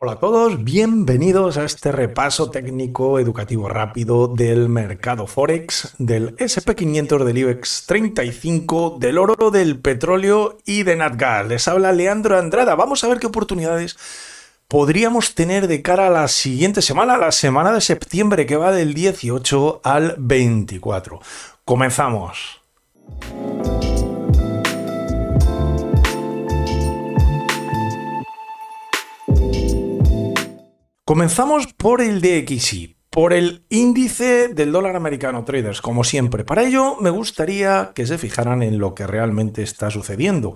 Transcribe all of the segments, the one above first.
Hola a todos, bienvenidos a este repaso técnico educativo rápido del mercado Forex, del SP500, del IBEX 35, del oro, del petróleo y de Natgas. Les habla Leandro Andrada. Vamos a ver qué oportunidades podríamos tener de cara a la siguiente semana, la semana de septiembre que va del 18 al 24. Comenzamos. Comenzamos por el DXY, por el índice del dólar americano, traders, como siempre. Para ello, me gustaría que se fijaran en lo que realmente está sucediendo.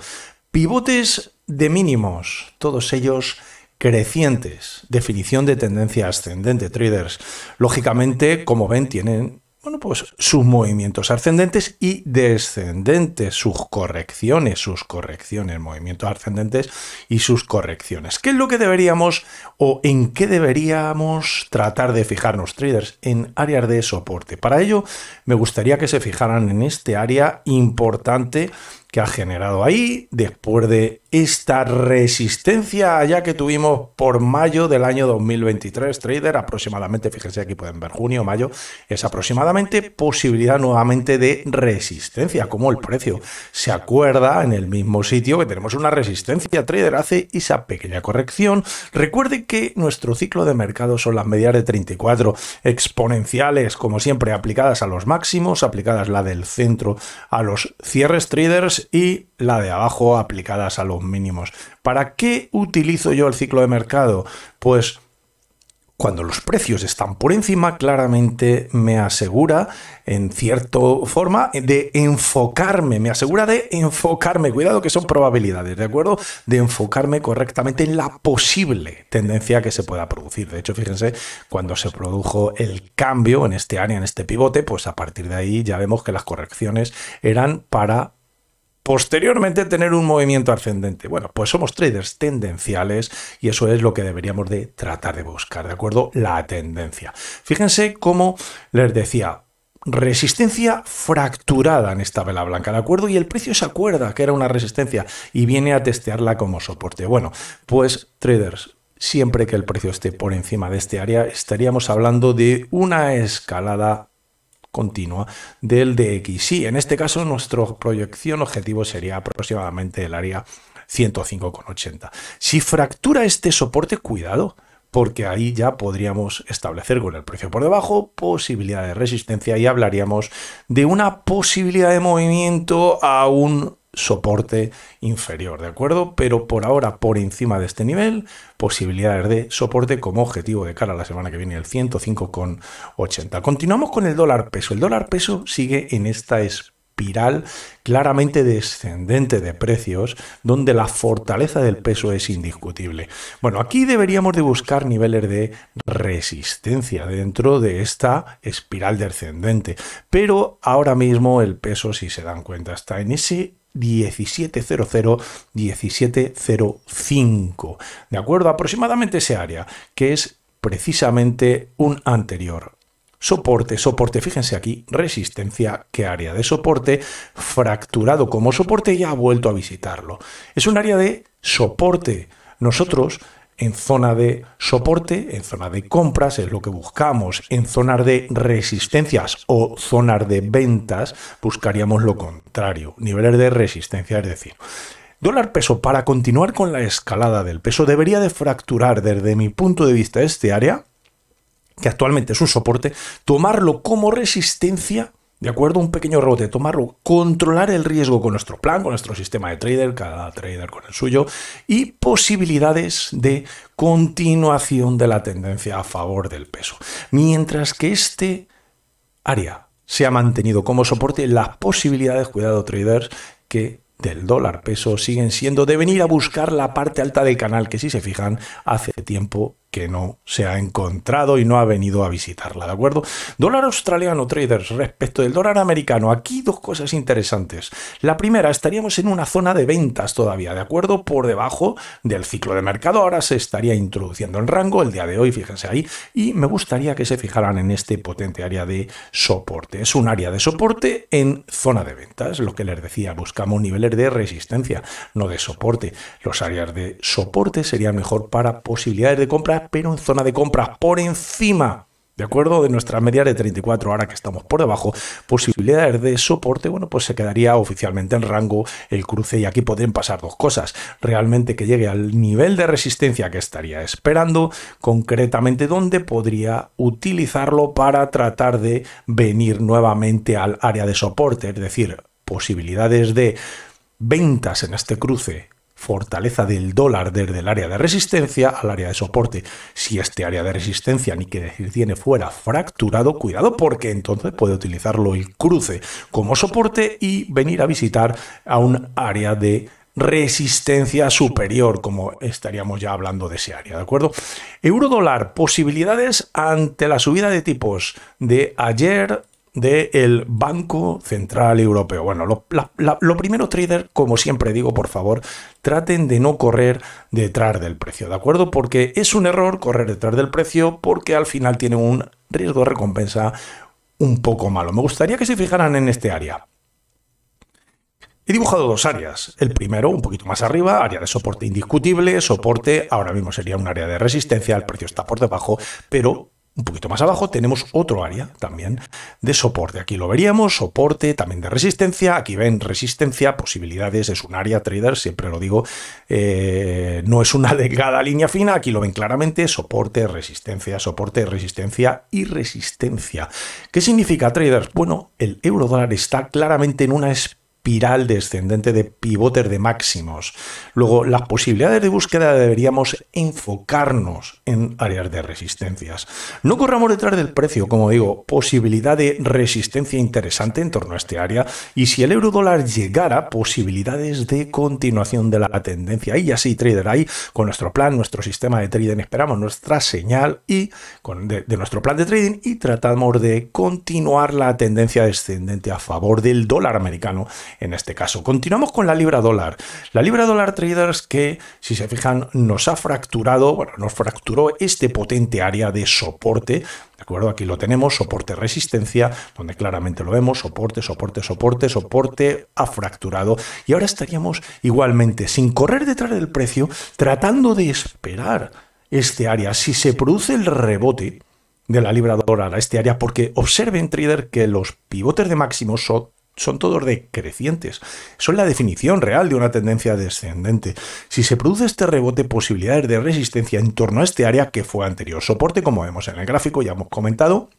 Pivotes de mínimos, todos ellos crecientes. Definición de tendencia ascendente, traders. Lógicamente, como ven, tienen bueno, pues sus movimientos ascendentes y descendentes, sus correcciones, sus correcciones, movimientos ascendentes y sus correcciones. ¿Qué es lo que deberíamos o en qué deberíamos tratar de fijarnos, traders? En áreas de soporte. Para ello, me gustaría que se fijaran en este área importante que ha generado ahí después de esta resistencia allá que tuvimos por mayo del año 2023, trader, aproximadamente, fíjense aquí pueden ver junio, mayo, es aproximadamente posibilidad nuevamente de resistencia, como el precio se acuerda en el mismo sitio que tenemos una resistencia, trader hace esa pequeña corrección, recuerde que nuestro ciclo de mercado son las medias de 34 exponenciales, como siempre, aplicadas a los máximos, aplicadas la del centro a los cierres, traders, y la de abajo aplicadas a los mínimos. ¿Para qué utilizo yo el ciclo de mercado? Pues cuando los precios están por encima, claramente me asegura, en cierta forma, de enfocarme, me asegura de enfocarme, cuidado que son probabilidades, ¿de acuerdo? De enfocarme correctamente en la posible tendencia que se pueda producir. De hecho, fíjense, cuando se produjo el cambio en este área, en este pivote, pues a partir de ahí ya vemos que las correcciones eran para posteriormente tener un movimiento ascendente. Bueno, pues somos traders tendenciales y eso es lo que deberíamos de tratar de buscar, ¿de acuerdo? La tendencia. Fíjense cómo les decía, resistencia fracturada en esta vela blanca, ¿de acuerdo? Y el precio se acuerda que era una resistencia y viene a testearla como soporte. Bueno, pues traders, siempre que el precio esté por encima de este área, estaríamos hablando de una escalada continua del Sí, En este caso, nuestra proyección objetivo sería aproximadamente el área 105,80. Si fractura este soporte, cuidado, porque ahí ya podríamos establecer con el precio por debajo posibilidad de resistencia y hablaríamos de una posibilidad de movimiento a un soporte inferior, ¿de acuerdo? Pero por ahora, por encima de este nivel, posibilidades de soporte como objetivo de cara a la semana que viene, el 105,80. Continuamos con el dólar peso. El dólar peso sigue en esta espiral claramente descendente de precios, donde la fortaleza del peso es indiscutible. Bueno, aquí deberíamos de buscar niveles de resistencia dentro de esta espiral descendente, pero ahora mismo el peso, si se dan cuenta, está en ese 1700, 1705. ¿De acuerdo? Aproximadamente ese área, que es precisamente un anterior. Soporte, soporte, fíjense aquí, resistencia, que área de soporte, fracturado como soporte ya ha vuelto a visitarlo. Es un área de soporte. Nosotros en zona de soporte, en zona de compras, es lo que buscamos, en zonas de resistencias o zonas de ventas, buscaríamos lo contrario, niveles de resistencia, es decir, Dólar peso, para continuar con la escalada del peso, debería de fracturar desde mi punto de vista este área, que actualmente es un soporte, tomarlo como resistencia ¿De acuerdo? Un pequeño de tomarlo, controlar el riesgo con nuestro plan, con nuestro sistema de trader, cada trader con el suyo, y posibilidades de continuación de la tendencia a favor del peso. Mientras que este área se ha mantenido como soporte, las posibilidades, cuidado traders, que del dólar peso siguen siendo de venir a buscar la parte alta del canal que si se fijan hace tiempo que no se ha encontrado y no ha venido a visitarla, ¿de acuerdo? Dólar australiano, traders, respecto del dólar americano, aquí dos cosas interesantes. La primera, estaríamos en una zona de ventas todavía, ¿de acuerdo? Por debajo del ciclo de mercado, ahora se estaría introduciendo en rango el día de hoy, fíjense ahí, y me gustaría que se fijaran en este potente área de soporte. Es un área de soporte en zona de ventas, lo que les decía, buscamos niveles de resistencia, no de soporte. Los áreas de soporte serían mejor para posibilidades de compra pero en zona de compras por encima ¿De acuerdo? De nuestra media de 34, ahora que estamos por debajo, posibilidades de soporte, bueno, pues se quedaría oficialmente en rango el cruce y aquí pueden pasar dos cosas. Realmente que llegue al nivel de resistencia que estaría esperando, concretamente donde podría utilizarlo para tratar de venir nuevamente al área de soporte, es decir, posibilidades de ventas en este cruce fortaleza del dólar desde el área de resistencia al área de soporte. Si este área de resistencia, ni que decir tiene fuera fracturado, cuidado porque entonces puede utilizarlo el cruce como soporte y venir a visitar a un área de resistencia superior, como estaríamos ya hablando de ese área, ¿de acuerdo? Euro dólar, posibilidades ante la subida de tipos de ayer, del Banco Central Europeo. Bueno, lo primero, trader, como siempre digo, por favor, traten de no correr detrás del precio, ¿de acuerdo? Porque es un error correr detrás del precio porque al final tiene un riesgo de recompensa un poco malo. Me gustaría que se fijaran en este área. He dibujado dos áreas. El primero, un poquito más arriba, área de soporte indiscutible, soporte, ahora mismo sería un área de resistencia, el precio está por debajo, pero un poquito más abajo tenemos otro área también de soporte. Aquí lo veríamos, soporte también de resistencia. Aquí ven resistencia, posibilidades, es un área trader, siempre lo digo, eh, no es una delgada línea fina. Aquí lo ven claramente, soporte, resistencia, soporte, resistencia y resistencia. ¿Qué significa traders? Bueno, el euro dólar está claramente en una especie VIRAL descendente de pivotes de máximos. Luego, las posibilidades de búsqueda deberíamos enfocarnos en áreas de resistencias. No corramos detrás del precio, como digo, posibilidad de resistencia interesante en torno a este área y si el euro dólar llegara, posibilidades de continuación de la tendencia. Y así, trader, ahí con nuestro plan, nuestro sistema de trading, esperamos nuestra señal y con de nuestro plan de trading y tratamos de continuar la tendencia descendente a favor del dólar americano en este caso. Continuamos con la libra dólar. La libra dólar traders que, si se fijan, nos ha fracturado, bueno, nos fracturó este potente área de soporte ¿De acuerdo? Aquí lo tenemos, soporte resistencia, donde claramente lo vemos, soporte, soporte, soporte, soporte, ha fracturado. Y ahora estaríamos igualmente, sin correr detrás del precio, tratando de esperar este área. Si se produce el rebote de la libra dólar a este área, porque observen, trader, que los pivotes de máximo son son todos decrecientes. Son la definición real de una tendencia descendente. Si se produce este rebote, posibilidades de resistencia en torno a este área que fue anterior soporte, como vemos en el gráfico, ya hemos comentado,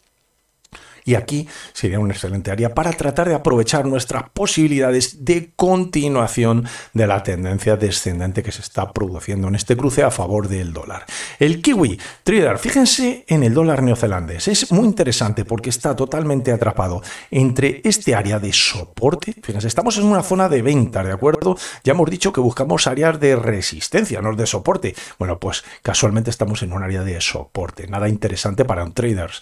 y aquí sería un excelente área para tratar de aprovechar nuestras posibilidades de continuación de la tendencia descendente que se está produciendo en este cruce a favor del dólar. El kiwi, trader, fíjense en el dólar neozelandés. Es muy interesante porque está totalmente atrapado entre este área de soporte. Fíjense, estamos en una zona de venta, ¿de acuerdo? Ya hemos dicho que buscamos áreas de resistencia, no de soporte. Bueno, pues casualmente estamos en un área de soporte. Nada interesante para un traders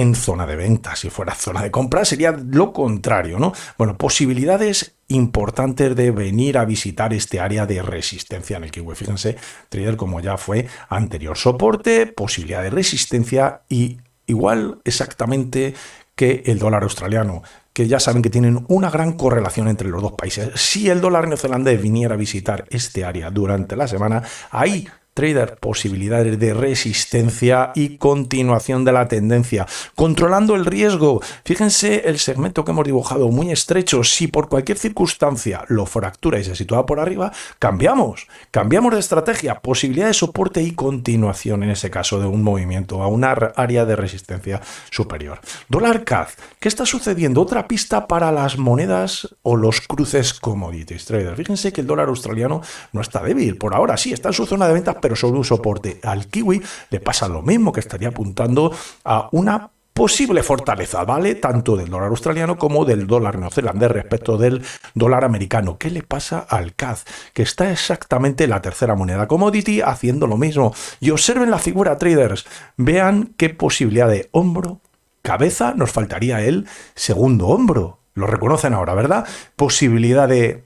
en zona de venta. Si fuera zona de compra sería lo contrario, ¿no? Bueno, posibilidades importantes de venir a visitar este área de resistencia en el kiwi. Pues, fíjense, trader como ya fue anterior soporte, posibilidad de resistencia y igual exactamente que el dólar australiano, que ya saben que tienen una gran correlación entre los dos países. Si el dólar neozelandés viniera a visitar este área durante la semana, ahí trader, posibilidades de resistencia y continuación de la tendencia. Controlando el riesgo, fíjense el segmento que hemos dibujado muy estrecho, si por cualquier circunstancia lo fractura y se sitúa por arriba, cambiamos, cambiamos de estrategia, posibilidad de soporte y continuación en ese caso de un movimiento a una área de resistencia superior. Dólar CAD, ¿qué está sucediendo? Otra pista para las monedas o los cruces commodities traders. Fíjense que el dólar australiano no está débil por ahora, sí, está en su zona de venta pero sobre un soporte. Al kiwi le pasa lo mismo, que estaría apuntando a una posible fortaleza, ¿vale? Tanto del dólar australiano como del dólar neozelandés respecto del dólar americano. ¿Qué le pasa al CAD? Que está exactamente la tercera moneda commodity haciendo lo mismo. Y observen la figura, traders. Vean qué posibilidad de hombro, cabeza, nos faltaría el segundo hombro. Lo reconocen ahora, ¿verdad? Posibilidad de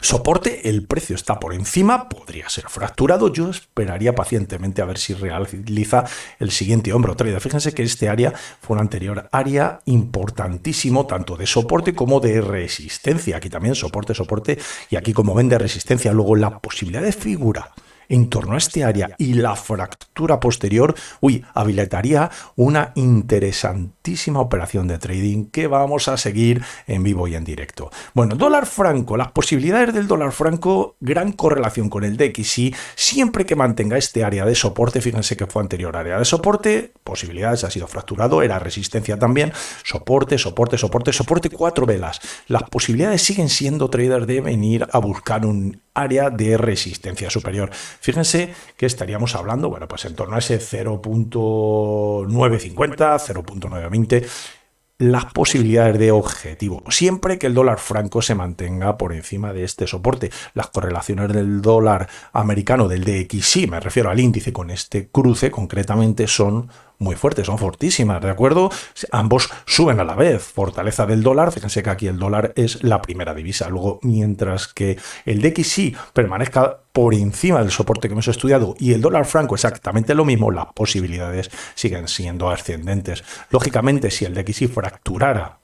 soporte, el precio está por encima, podría ser fracturado. Yo esperaría pacientemente a ver si realiza el siguiente hombro trader. Fíjense que este área fue una anterior área importantísimo, tanto de soporte como de resistencia. Aquí también soporte, soporte, y aquí como ven de resistencia. Luego la posibilidad de figura en torno a este área y la fractura posterior, uy, habilitaría una interesantísima operación de trading que vamos a seguir en vivo y en directo. Bueno, dólar franco, las posibilidades del dólar franco, gran correlación con el DXY, siempre que mantenga este área de soporte, fíjense que fue anterior área de soporte, posibilidades, ha sido fracturado, era resistencia también, soporte, soporte, soporte, soporte, cuatro velas. Las posibilidades siguen siendo traders de venir a buscar un área de resistencia superior. Fíjense que estaríamos hablando, bueno, pues en torno a ese 0.950, 0.920 las posibilidades de objetivo, siempre que el dólar franco se mantenga por encima de este soporte. Las correlaciones del dólar americano, del DXY, me refiero al índice con este cruce concretamente, son muy fuertes, son fortísimas, ¿de acuerdo? Ambos suben a la vez. Fortaleza del dólar, fíjense que aquí el dólar es la primera divisa. Luego, mientras que el DXY permanezca por encima del soporte que hemos estudiado y el dólar franco exactamente lo mismo, las posibilidades siguen siendo ascendentes. Lógicamente, si el DXY fracturara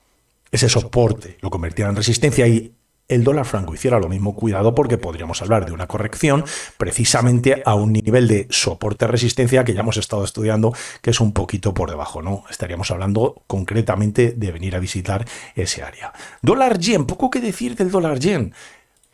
ese soporte, lo convertiría en resistencia y el dólar franco hiciera lo mismo, cuidado porque podríamos hablar de una corrección precisamente a un nivel de soporte-resistencia que ya hemos estado estudiando, que es un poquito por debajo, ¿no? Estaríamos hablando concretamente de venir a visitar ese área. Dólar yen, poco que decir del dólar yen.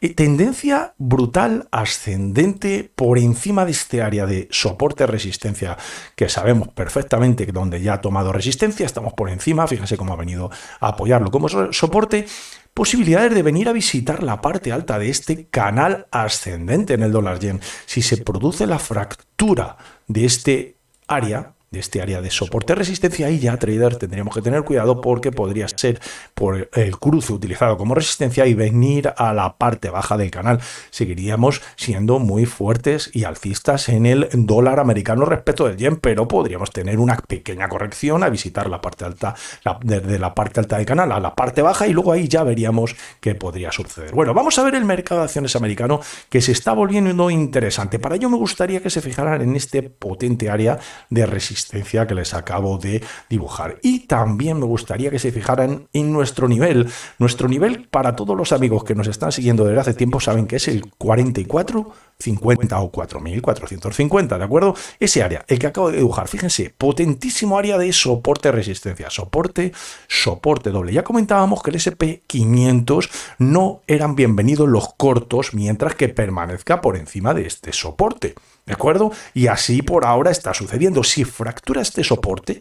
Eh, tendencia brutal ascendente por encima de este área de soporte-resistencia, que sabemos perfectamente que donde ya ha tomado resistencia, estamos por encima, fíjense cómo ha venido a apoyarlo como soporte, posibilidades de venir a visitar la parte alta de este canal ascendente en el dólar yen. Si se produce la fractura de este área, de este área de soporte resistencia y ya traders tendríamos que tener cuidado porque podría ser por el cruce utilizado como resistencia y venir a la parte baja del canal. Seguiríamos siendo muy fuertes y alcistas en el dólar americano respecto del yen, pero podríamos tener una pequeña corrección a visitar la parte alta, la, desde la parte alta del canal a la parte baja y luego ahí ya veríamos qué podría suceder. Bueno, vamos a ver el mercado de acciones americano que se está volviendo interesante. Para ello me gustaría que se fijaran en este potente área de resistencia que les acabo de dibujar. Y también me gustaría que se fijaran en nuestro nivel. Nuestro nivel, para todos los amigos que nos están siguiendo desde hace tiempo, saben que es el 4450 o 4.450, ¿de acuerdo? Ese área, el que acabo de dibujar, fíjense, potentísimo área de soporte resistencia, soporte, soporte doble. Ya comentábamos que el SP500 no eran bienvenidos los cortos mientras que permanezca por encima de este soporte. ¿De acuerdo? Y así por ahora está sucediendo. Si fractura este soporte,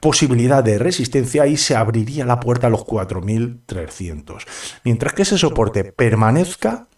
posibilidad de resistencia y se abriría la puerta a los 4.300. Mientras que ese soporte permanezca,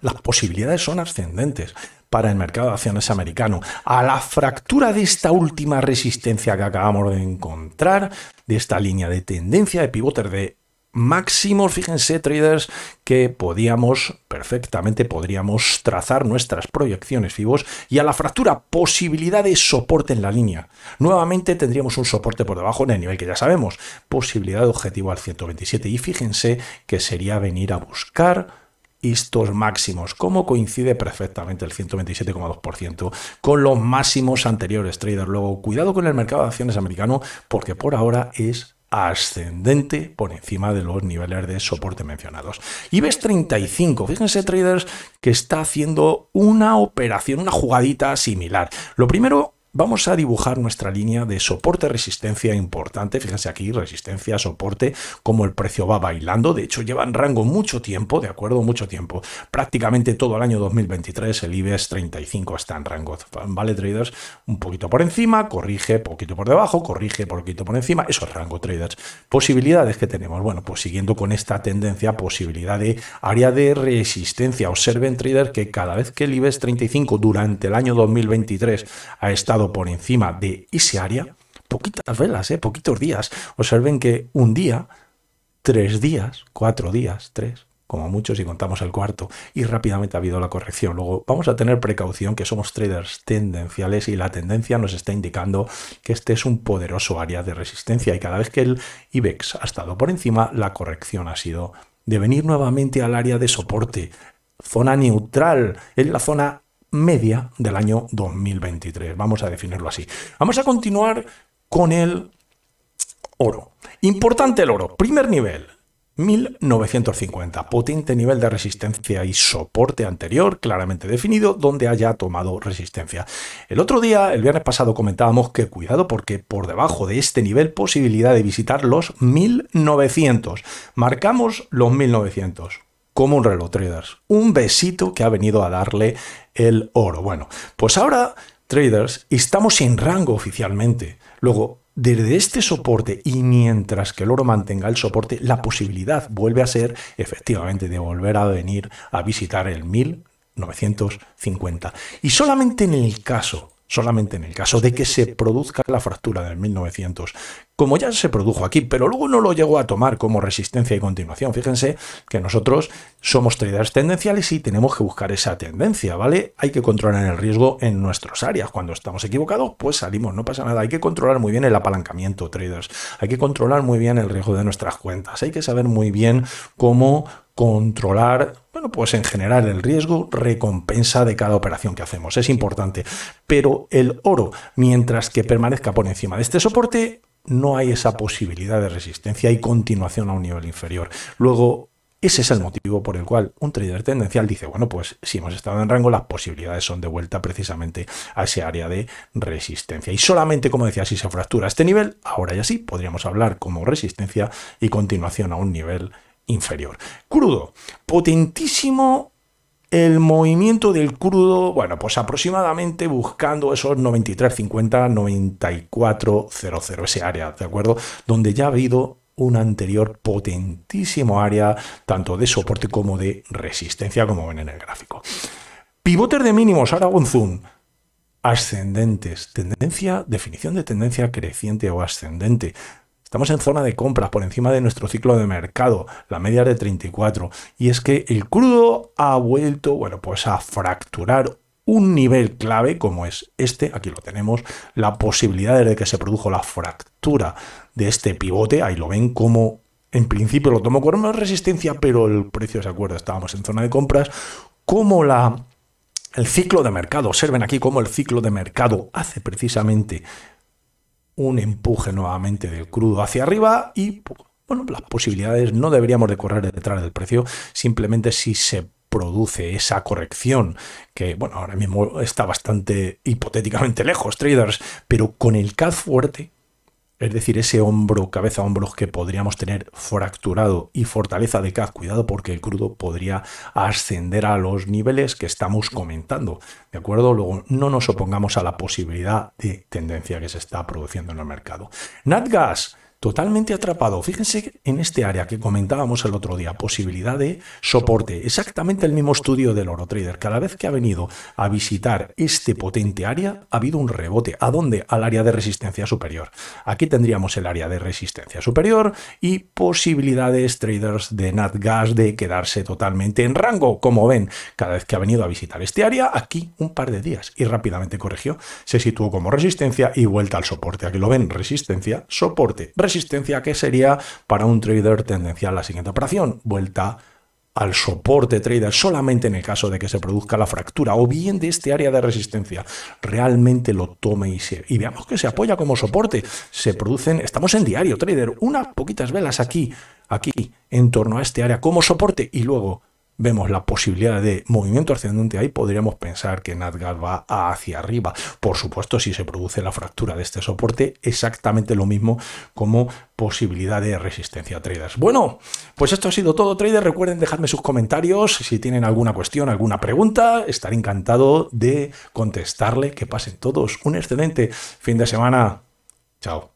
las posibilidades son ascendentes para el mercado de acciones americano. A la fractura de esta última resistencia que acabamos de encontrar, de esta línea de tendencia de pivotes de máximos, fíjense traders, que podíamos, perfectamente podríamos trazar nuestras proyecciones FIBOS y a la fractura posibilidad de soporte en la línea. Nuevamente tendríamos un soporte por debajo en el nivel que ya sabemos, posibilidad de objetivo al 127 y fíjense que sería venir a buscar estos máximos, ¿Cómo coincide perfectamente el 127,2% con los máximos anteriores, trader. Luego, cuidado con el mercado de acciones americano, porque por ahora es ascendente por encima de los niveles de soporte mencionados. y ves 35, fíjense traders que está haciendo una operación, una jugadita similar. Lo primero Vamos a dibujar nuestra línea de soporte-resistencia importante. Fíjense aquí, resistencia, soporte, como el precio va bailando. De hecho, llevan rango mucho tiempo, ¿de acuerdo? Mucho tiempo. Prácticamente todo el año 2023 el IBEX 35 está en rango. Vale, traders, un poquito por encima, corrige poquito por debajo, corrige poquito por encima. Eso es rango, traders. Posibilidades que tenemos. Bueno, pues siguiendo con esta tendencia, posibilidad de área de resistencia. Observen, traders, que cada vez que el IBEX 35 durante el año 2023 ha estado por encima de ese área, poquitas velas, eh, poquitos días. Observen que un día, tres días, cuatro días, tres, como muchos si contamos el cuarto, y rápidamente ha habido la corrección. Luego vamos a tener precaución que somos traders tendenciales y la tendencia nos está indicando que este es un poderoso área de resistencia y cada vez que el IBEX ha estado por encima, la corrección ha sido de venir nuevamente al área de soporte. Zona neutral, en la zona media del año 2023. Vamos a definirlo así. Vamos a continuar con el oro. Importante el oro. Primer nivel, 1950, potente nivel de resistencia y soporte anterior claramente definido donde haya tomado resistencia. El otro día, el viernes pasado, comentábamos que cuidado porque por debajo de este nivel posibilidad de visitar los 1900. Marcamos los 1900 como un reloj traders. Un besito que ha venido a darle el oro. Bueno, pues ahora traders estamos en rango oficialmente. Luego, desde este soporte y mientras que el oro mantenga el soporte, la posibilidad vuelve a ser efectivamente de volver a venir a visitar el 1950. Y solamente en el caso solamente en el caso de que se produzca la fractura del 1900, como ya se produjo aquí, pero luego no lo llegó a tomar como resistencia y continuación. Fíjense que nosotros somos traders tendenciales y tenemos que buscar esa tendencia, ¿vale? Hay que controlar el riesgo en nuestras áreas. Cuando estamos equivocados, pues salimos, no pasa nada. Hay que controlar muy bien el apalancamiento, traders. Hay que controlar muy bien el riesgo de nuestras cuentas. Hay que saber muy bien cómo controlar, bueno, pues en general el riesgo recompensa de cada operación que hacemos. Es importante. Pero el oro, mientras que permanezca por encima de este soporte, no hay esa posibilidad de resistencia y continuación a un nivel inferior. Luego, ese es el motivo por el cual un trader tendencial dice, bueno, pues si hemos estado en rango, las posibilidades son de vuelta precisamente a ese área de resistencia. Y solamente, como decía, si se fractura este nivel, ahora ya sí, podríamos hablar como resistencia y continuación a un nivel inferior. Crudo, potentísimo el movimiento del crudo, bueno, pues aproximadamente buscando esos 93.50, 94.00, ese área, ¿de acuerdo? Donde ya ha habido un anterior potentísimo área, tanto de soporte como de resistencia, como ven en el gráfico. Pivoter de mínimos, ahora un zoom. Ascendentes, tendencia, definición de tendencia creciente o ascendente. Estamos en zona de compras por encima de nuestro ciclo de mercado, la media de 34. Y es que el crudo ha vuelto, bueno, pues a fracturar un nivel clave como es este, aquí lo tenemos, la posibilidad de que se produjo la fractura de este pivote, ahí lo ven como en principio lo tomó con una resistencia, pero el precio se acuerda, estábamos en zona de compras, como la el ciclo de mercado, observen aquí cómo el ciclo de mercado hace precisamente un empuje nuevamente del crudo hacia arriba y bueno, las posibilidades no deberíamos de correr detrás del precio, simplemente si se produce esa corrección que, bueno, ahora mismo está bastante hipotéticamente lejos, traders, pero con el CAD fuerte, es decir, ese hombro, cabeza, hombros que podríamos tener fracturado y fortaleza de CAD, cuidado porque el crudo podría ascender a los niveles que estamos comentando, ¿de acuerdo? Luego no nos opongamos a la posibilidad de tendencia que se está produciendo en el mercado. Natgas, totalmente atrapado. Fíjense en este área que comentábamos el otro día, posibilidad de soporte. Exactamente el mismo estudio del Oro Trader. Cada vez que ha venido a visitar este potente área, ha habido un rebote. ¿A dónde? Al área de resistencia superior. Aquí tendríamos el área de resistencia superior y posibilidades traders de NatGas de quedarse totalmente en rango. Como ven, cada vez que ha venido a visitar este área, aquí un par de días y rápidamente corrigió. Se situó como resistencia y vuelta al soporte. Aquí lo ven, resistencia, soporte, resistencia que sería para un trader tendencial la siguiente operación, vuelta al soporte trader solamente en el caso de que se produzca la fractura o bien de este área de resistencia realmente lo tome y, se, y veamos que se apoya como soporte se producen estamos en diario trader unas poquitas velas aquí aquí en torno a este área como soporte y luego vemos la posibilidad de movimiento ascendente ahí, podríamos pensar que NatGas va hacia arriba. Por supuesto, si se produce la fractura de este soporte, exactamente lo mismo como posibilidad de resistencia a traders. Bueno, pues esto ha sido todo traders. Recuerden dejarme sus comentarios si tienen alguna cuestión, alguna pregunta. Estaré encantado de contestarle. Que pasen todos un excelente fin de semana. Chao.